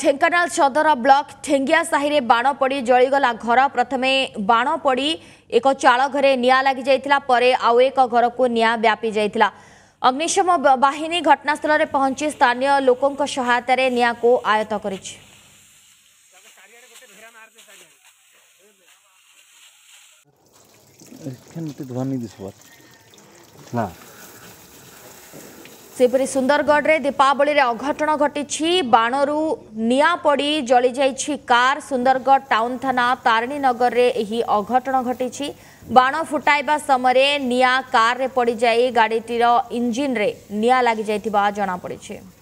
ঢেঙ্কানাল সদর ব্লক ঠেঙ্গিয়া সাহিরে বাণ পড়ি জলিগলা ঘর প্রথমে বাণ পড়ি এক চাল ঘরে নিয়া লাগি যাই পরে আউ এক ঘরকু নিয়া ব্যাপি যাই অগ্নিশম বাহিনী ঘটনাস্থলের পৌঁছি স্থানীয় লোক সহায়তার নিয়াকু আয়ত করেছে না ସେହିପରି ସୁନ୍ଦରଗଡ଼ରେ ଦୀପାବଳିରେ ଅଘଟଣ ଘଟିଛି ବାଣରୁ ନିଆଁ ପଡ଼ି ଜଳିଯାଇଛି କାର୍ ସୁନ୍ଦରଗଡ଼ ଟାଉନ୍ ଥାନା ତାରିଣୀନଗରରେ ଏହି ଅଘଟଣ ଘଟିଛି ବାଣ ଫୁଟାଇବା ସମୟରେ ନିଆଁ କାର୍ରେ ପଡ଼ିଯାଇ ଗାଡ଼ିଟିର ଇଞ୍ଜିନ୍ରେ ନିଆଁ ଲାଗିଯାଇଥିବା ଜଣାପଡ଼ିଛି